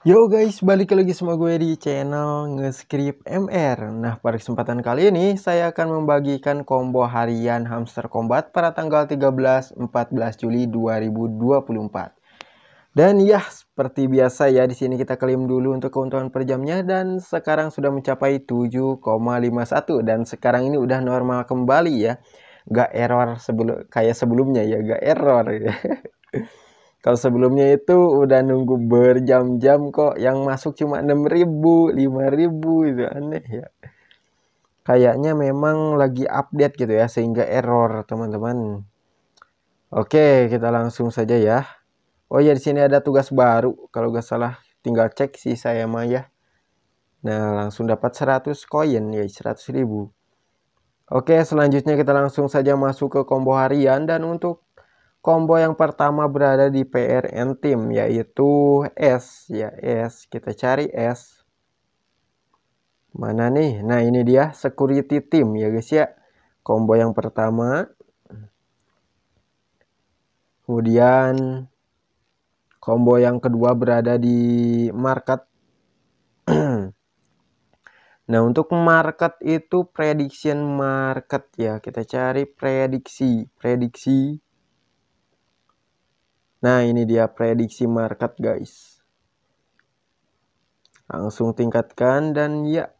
Yo guys, balik lagi sama gue di channel Ngescript MR. Nah, pada kesempatan kali ini saya akan membagikan combo harian hamster combat pada tanggal 13-14 Juli 2024. Dan ya, seperti biasa ya, di sini kita klaim dulu untuk keuntungan per jamnya dan sekarang sudah mencapai 7,51 dan sekarang ini udah normal kembali ya. Gak error sebelum kayak sebelumnya ya, gak error ya. Kalau sebelumnya itu udah nunggu berjam-jam kok yang masuk cuma 6000, ribu, 5 ribu itu aneh ya. Kayaknya memang lagi update gitu ya sehingga error teman-teman. Oke kita langsung saja ya. Oh ya di sini ada tugas baru kalau gak salah tinggal cek sih saya mah ya. Nah langsung dapat 100 koin ya 100.000. Oke selanjutnya kita langsung saja masuk ke combo harian dan untuk Combo yang pertama berada di PRN team yaitu S ya S. Kita cari S. Mana nih? Nah, ini dia security team ya guys ya. Combo yang pertama. Kemudian combo yang kedua berada di market. nah, untuk market itu prediction market ya. Kita cari prediksi, prediksi Nah, ini dia prediksi market, guys. Langsung tingkatkan dan ya.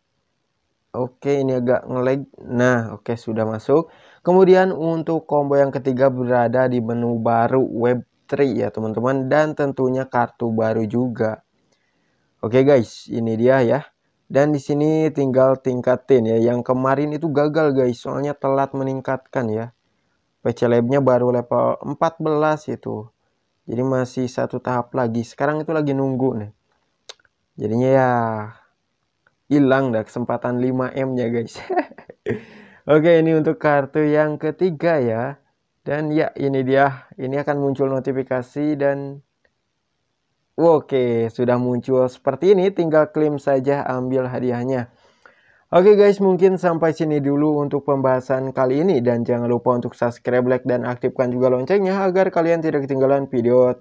Oke, ini agak ngelag. Nah, oke sudah masuk. Kemudian untuk combo yang ketiga berada di menu baru Web3 ya, teman-teman dan tentunya kartu baru juga. Oke, guys, ini dia ya. Dan di sini tinggal tingkatin ya. Yang kemarin itu gagal, guys, soalnya telat meningkatkan ya. PC Lab-nya baru level 14 itu jadi masih satu tahap lagi sekarang itu lagi nunggu nih jadinya ya hilang dah kesempatan 5M nya guys oke ini untuk kartu yang ketiga ya dan ya ini dia ini akan muncul notifikasi dan Oke, sudah muncul seperti ini, tinggal klaim saja ambil hadiahnya. Oke guys, mungkin sampai sini dulu untuk pembahasan kali ini dan jangan lupa untuk subscribe, like dan aktifkan juga loncengnya agar kalian tidak ketinggalan video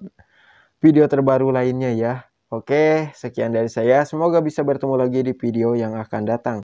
video terbaru lainnya ya. Oke, sekian dari saya. Semoga bisa bertemu lagi di video yang akan datang.